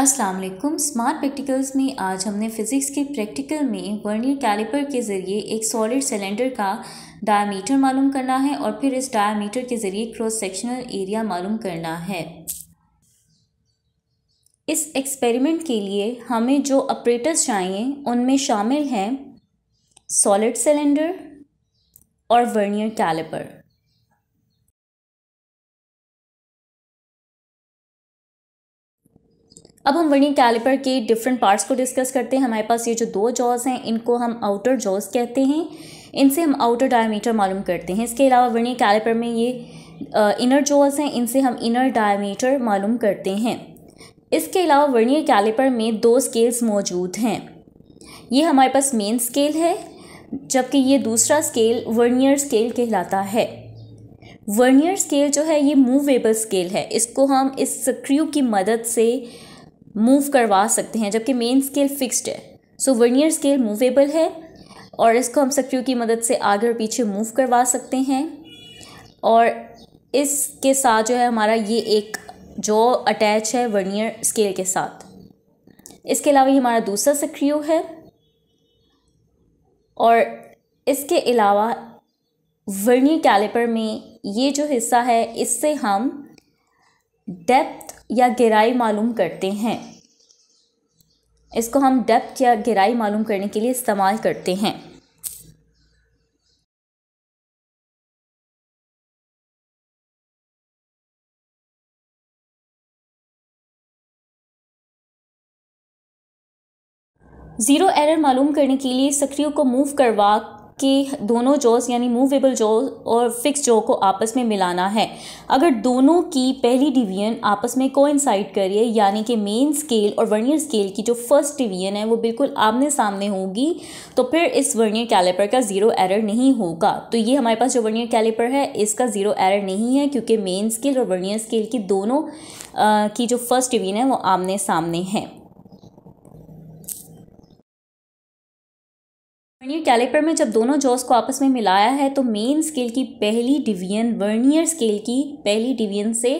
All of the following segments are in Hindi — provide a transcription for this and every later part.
अस्सलाम वालेकुम स्मार्ट प्रैक्टिकल्स में आज हमने फ़िज़िक्स के प्रैक्टिकल में वर्नियर कैलिपर के ज़रिए एक सॉलिड सिलेंडर का डायमीटर मालूम करना है और फिर इस डायमीटर के ज़रिए क्रॉस सेक्शनल एरिया मालूम करना है इस एक्सपेरिमेंट के लिए हमें जो ऑपरेटर्स चाहिए उनमें शामिल हैं सॉलिड सिलेंडर और वर्नियर कैलिपर अब हम वर्निंग कैलिपर के डिफरेंट पार्ट्स को डिस्कस करते हैं हमारे पास ये जो दो जॉज हैं इनको हम आउटर जॉज कहते हैं इनसे हम आउटर डायमीटर मालूम करते हैं इसके अलावा वर्निंग कैलिपर में ये इनर जॉज हैं इनसे हम इनर डायमीटर मालूम करते हैं इसके अलावा वर्नियर कैलिपर में दो स्केल्स मौजूद हैं ये हमारे पास मेन स्केल है जबकि ये दूसरा स्केल वर्नियर स्केल कहलाता है वर्नियर स्केल जो है ये मूवेबल स्केल है इसको हम इस स्क्रू की मदद से मूव करवा सकते हैं जबकि मेन स्केल फिक्स्ड है सो वर्नियर स्केल मूवेबल है और इसको हम सक्रियों की मदद से आगे और पीछे मूव करवा सकते हैं और इसके साथ जो है हमारा ये एक जो अटैच है वर्नियर स्केल के साथ इसके अलावा ये हमारा दूसरा सक्रियो है और इसके अलावा वर्नियर कैलिपर में ये जो हिस्सा है इससे हम डेप्थ या गहराई मालूम करते हैं इसको हम डेप्थ या गहराई मालूम करने के लिए इस्तेमाल करते हैं ज़ीरो एरर मालूम करने के लिए सक्रियों को मूव करवा कि दोनों जॉज़ यानी मूवेबल जो और फिक्स जो को आपस में मिलाना है अगर दोनों की पहली डिवीजन आपस में कोइंसाइड करिए यानी कि मेन स्केल और वर्नियर स्केल की जो फर्स्ट डिवीजन है वो बिल्कुल आमने सामने होगी तो फिर इस वर्नियर कैलिपर का ज़ीरो एरर नहीं होगा तो ये हमारे पास जो वर्नियर कैलिपर है इसका ज़ीरो एरर नहीं है क्योंकि मेन स्केल और वर्नियर स्केल की दोनों आ, की जो फर्स्ट डिवीजन है वो आमने सामने हैं वर्नियर कैलिपर में जब दोनों जॉस को आपस में मिलाया है तो मेन स्केल की पहली डिवीजन वर्नियर स्केल की पहली डिवीजन से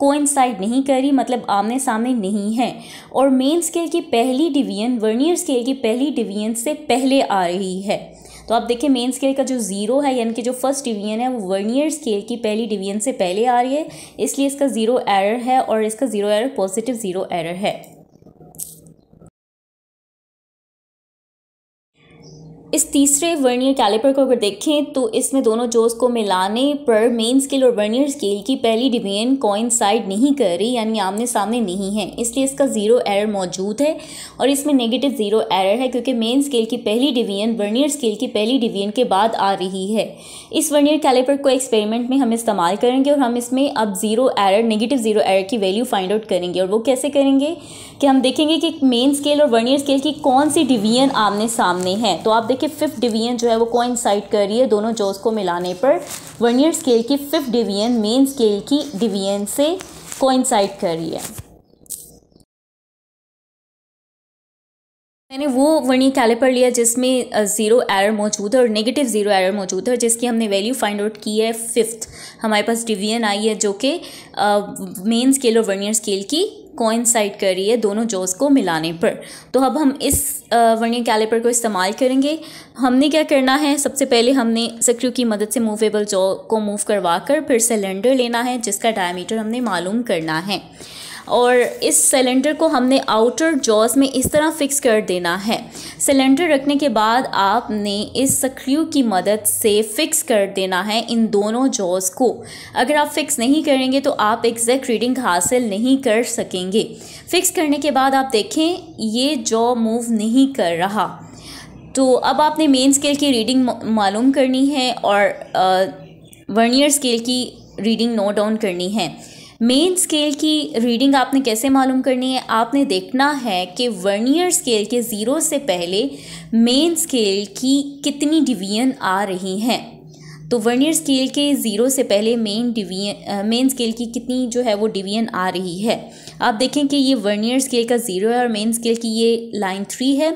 कोइंसाइड नहीं करी मतलब आमने सामने नहीं है और मेन स्केल की पहली डिवीजन वर्नियर स्केल की पहली डिवीजन से पहले आ रही है तो आप देखिए मेन स्केल का जो ज़ीरो है यानी कि जो फर्स्ट डिवीजन है वो वर्नियर स्केल की पहली डिवीजन से पहले आ रही है इसलिए इसका ज़ीरो एरर है और इसका zero error positive zero error है इस तीसरे वर्नियर कैलिपर को अगर देखें तो इसमें दोनों जोस को मिलाने पर मेन स्केल और वर्नियर स्केल की पहली डिवीजन कॉइन साइड नहीं कर रही यानी आमने सामने नहीं है इसलिए इसका ज़ीरो एरर मौजूद है और इसमें नेगेटिव ज़ीरो एरर है क्योंकि मेन स्केल की पहली डिवीजन वर्नियर स्केल की पहली डिवीजन के बाद आ रही है इस वर्नियर कैलिपर को एक्सपेरिमेंट में हम इस्तेमाल करेंगे और हम इसमें अब zero error negative zero error की वैल्यू फाइंड आउट करेंगे और वो कैसे करेंगे कि हम देखेंगे कि मेन स्केल और वर्नियर स्केल की कौन सी डिवीजन आमने सामने है तो आप देखें की फिफ्थ डिवीजन जो है वो कोइंसाइड कर रही है दोनों जोस को मिलाने पर वर्नियर स्केल की फिफ्थ डिवीजन मेन स्केल की डिवीजन से कोइंसाइड कर रही है मैंने वो वर्णी कैलिपर लिया जिसमें ज़ीरो एरर मौजूद है और नेगेटिव ज़ीरो एरर मौजूद है जिसकी हमने वैल्यू फाइंड आउट की है फिफ्थ हमारे पास डिवीजन आई है जो कि मेन स्केल और वर्नियर स्केल की कोइंसाइड कर रही है दोनों जॉज को मिलाने पर तो अब हम इस वर्नियर कैलिपर को इस्तेमाल करेंगे हमने क्या करना है सबसे पहले हमने सक्रू की मदद से मूवेबल जॉ को मूव करवा कर फिर सिलेंडर लेना है जिसका डायमीटर हमने मालूम करना है और इस सिलेंडर को हमने आउटर जॉस में इस तरह फिक्स कर देना है सिलेंडर रखने के बाद आपने इस सक्रिय की मदद से फिक्स कर देना है इन दोनों जॉस को अगर आप फिक्स नहीं करेंगे तो आप एग्जैक्ट रीडिंग हासिल नहीं कर सकेंगे फिक्स करने के बाद आप देखें ये जॉ मूव नहीं कर रहा तो अब आपने मेन स्केल की रीडिंग मालूम करनी है और वर्नियर स्केल की रीडिंग नोट डाउन करनी है मेन स्केल की रीडिंग आपने कैसे मालूम करनी है आपने देखना है कि वर्नियर स्केल के ज़ीरो से पहले मेन स्केल की कितनी डिवीजन आ रही हैं तो वर्नियर स्केल के ज़ीरो से पहले मेन डिवीजन मेन स्केल की कितनी जो है वो डिवीजन आ रही है आप देखें कि ये वर्नियर स्केल का ज़ीरो है और मेन स्केल की ये लाइन थ्री है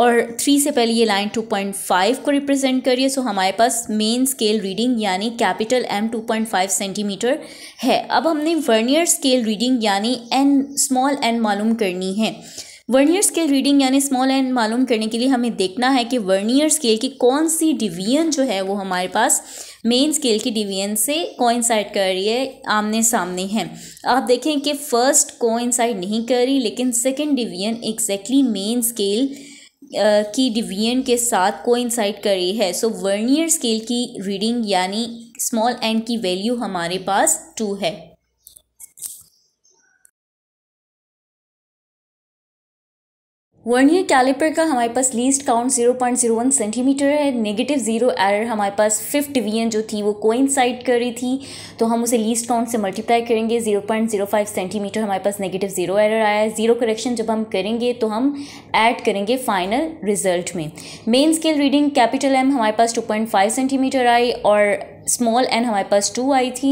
और थ्री से पहले ये लाइन टू पॉइंट फाइव को रिप्रेजेंट करिए सो हमारे पास मेन स्केल रीडिंग यानी capital M two point five centimetre है अब हमने वर्नियर स्केल रीडिंग यानी एन स्मॉल एन मालूम करनी है वर्नियर स्केल रीडिंग यानी स्मॉल एंड मालूम करने के लिए हमें देखना है कि वर्नियर स्केल की कौन सी डिवीजन जो है वो हमारे पास मेन स्केल की डिवीजन से कोइंसाइड कर रही है आमने सामने हैं आप देखें कि फर्स्ट कोइंसाइड नहीं कर रही लेकिन second division exactly main scale की डिवीजन के साथ कोइंसाइड कर रही है सो वर्नियर स्केल की रीडिंग यानी स्मॉल एंड की वैल्यू हमारे पास टू है वर्नियर कैलिपर का हमारे पास लीस्ट काउंट 0.01 सेंटीमीटर है नेगेटिव ज़ीरो एरर हमारे पास फिफ्थ डिवीजन जो थी वो कोइंसाइड कर रही थी तो हम उसे लीस्ट काउंट से मल्टीप्लाई करेंगे 0.05 सेंटीमीटर हमारे पास नेगेटिव ज़ीरो एरर आया है ज़ीरो करेक्शन जब हम करेंगे तो हम ऐड करेंगे फाइनल रिजल्ट में main scale reading capital M हमारे पास टू सेंटीमीटर आई और स्मॉल एन हमारे पास टू आई थी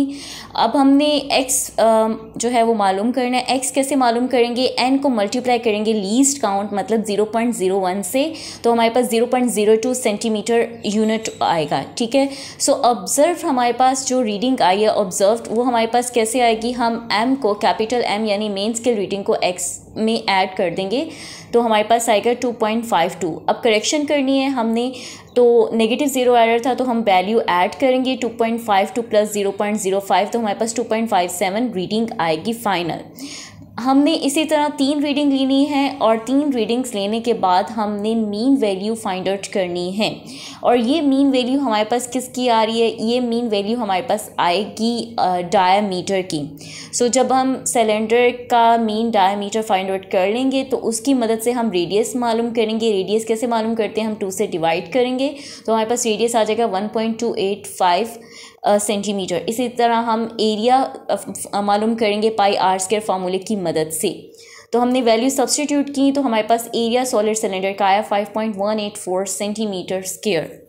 अब हमने एक्स जो है वो मालूम करना है एक्स कैसे मालूम करेंगे एन को मल्टीप्लाई करेंगे लीस्ट काउंट मतलब ज़ीरो पॉइंट ज़ीरो वन से तो हमारे पास zero point zero two centimetre unit आएगा ठीक है सो ऑब्ज़र्व हमारे पास जो रीडिंग आई है ऑब्ज़र्व वो हमारे पास कैसे आएगी हम एम को कैपिटल एम यानी मेन स्केल रीडिंग को एक्स మే అడ్ కర్ దేంగే తో హమారే పాస్ సైకల్ 2.52 అబ్ కరెక్షన్ కర్నీ హై హమ్నే తో నెగటివ్ జీరో ఎర్రర్ థా తో హమ్ వాల్యూ యాడ్ కర్ంగే 2.52 ప్లస్ 0.05 తో హమారే పాస్ 2.57 గ్రీటింగ్ ఆయేగి ఫైనల్ हमने इसी तरह तीन रीडिंग लेनी है और तीन रीडिंग्स लेने के बाद हमने मीन वैल्यू फाइंड आउट करनी है और ये मीन वैल्यू हमारे पास किसकी आ रही है ये मीन वैल्यू हमारे पास आएगी डायमीटर की सो जब हम सिलेंडर का मीन डायमीटर फाइंड आउट कर लेंगे तो उसकी मदद से हम रेडियस मालूम करेंगे रेडियस कैसे मालूम करते हैं हम टू से डिवाइड करेंगे तो हमारे पास रेडियस आ जाएगा one point two eight five centimetre इसी तरह हम एरिया मालूम करेंगे पाई आर स्केयर फार्मूले की मदद से तो हमने वैल्यू सब्सटीट्यूट की तो हमारे पास एरिया सॉलिड सिलेंडर का आया five point one eight four centimetre square